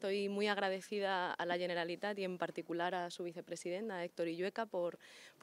Estoy muy agradecida a la Generalitat y en particular a su vicepresidenta, Héctor Illueca, por,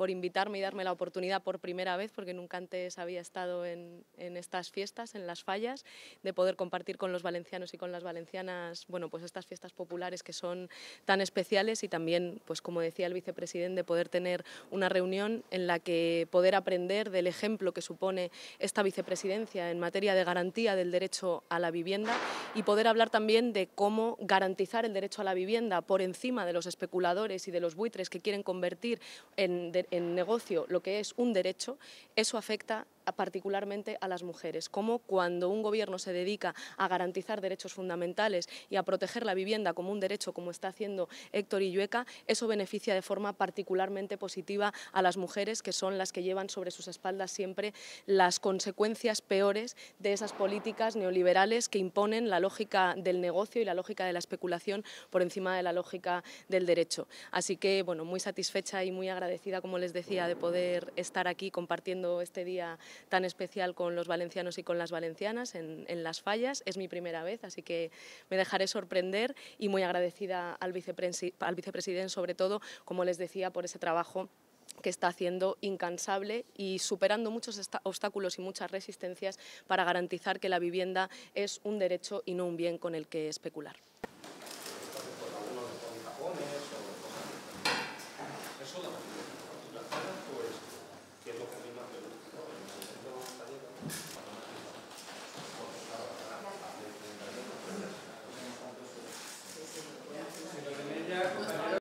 invitarme y darme la oportunidad por primera vez, porque nunca antes había estado en, estas fiestas, en las fallas, de poder compartir con los valencianos y con las valencianas bueno, pues estas fiestas populares que son tan especiales y también, pues como decía el vicepresidente, poder tener una reunión en la que poder aprender del ejemplo que supone esta vicepresidencia en materia de garantía del derecho a la vivienda y poder hablar también de cómo garantizar el derecho a la vivienda por encima de los especuladores y de los buitres que quieren convertir en, negocio lo que es un derecho, eso afecta particularmente a las mujeres, como cuando un gobierno se dedica a garantizar derechos fundamentales y a proteger la vivienda como un derecho, como está haciendo Héctor Illueca, eso beneficia de forma particularmente positiva a las mujeres, que son las que llevan sobre sus espaldas siempre las consecuencias peores de esas políticas neoliberales que imponen la lógica del negocio y la lógica de la especulación por encima de la lógica del derecho. Así que, bueno, muy satisfecha y muy agradecida, como les decía, de poder estar aquí compartiendo este día tan especial con los valencianos y con las valencianas en, Las Fallas. Es mi primera vez, así que me dejaré sorprender y muy agradecida al, al vicepresidente, sobre todo, como les decía, por ese trabajo que está haciendo incansable y superando muchos obstáculos y muchas resistencias para garantizar que la vivienda es un derecho y no un bien con el que especular.